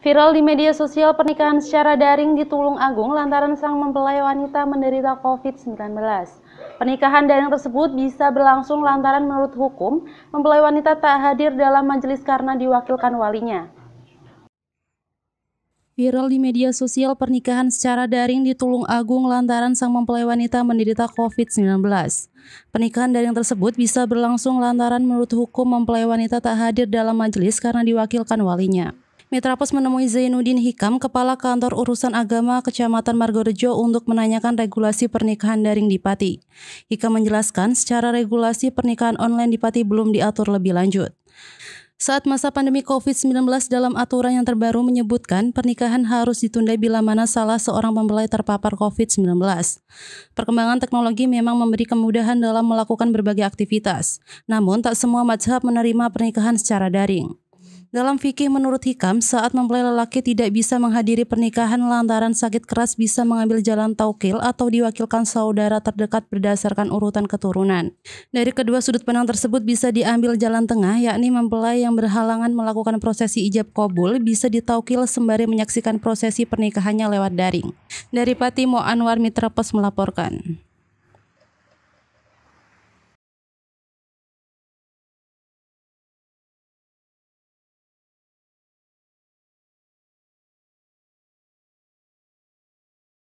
Viral di media sosial pernikahan secara daring di Tulung Agung lantaran sang mempelai wanita menderita COVID-19. Pernikahan daring tersebut bisa berlangsung lantaran menurut hukum, mempelai wanita tak hadir dalam majelis karena diwakilkan walinya. Viral di media sosial pernikahan secara daring di Tulung Agung lantaran sang mempelai wanita menderita COVID-19. Pernikahan daring tersebut bisa berlangsung lantaran menurut hukum mempelai wanita tak hadir dalam majelis karena diwakilkan walinya. Mitrapos menemui Zainuddin Hikam, Kepala Kantor Urusan Agama Kecamatan Margorejo untuk menanyakan regulasi pernikahan daring di Pati. Hikam menjelaskan secara regulasi pernikahan online di Pati belum diatur lebih lanjut. Saat masa pandemi COVID-19 dalam aturan yang terbaru menyebutkan pernikahan harus ditunda bila mana salah seorang mempelai terpapar COVID-19. Perkembangan teknologi memang memberi kemudahan dalam melakukan berbagai aktivitas, namun tak semua mazhab menerima pernikahan secara daring. Dalam fikih menurut Hikam, saat mempelai lelaki tidak bisa menghadiri pernikahan lantaran sakit keras bisa mengambil jalan taukil atau diwakilkan saudara terdekat berdasarkan urutan keturunan. Dari kedua sudut pandang tersebut bisa diambil jalan tengah, yakni mempelai yang berhalangan melakukan prosesi ijab kobul bisa ditaukil sembari menyaksikan prosesi pernikahannya lewat daring. Dari Patimo Anwar Mitra melaporkan.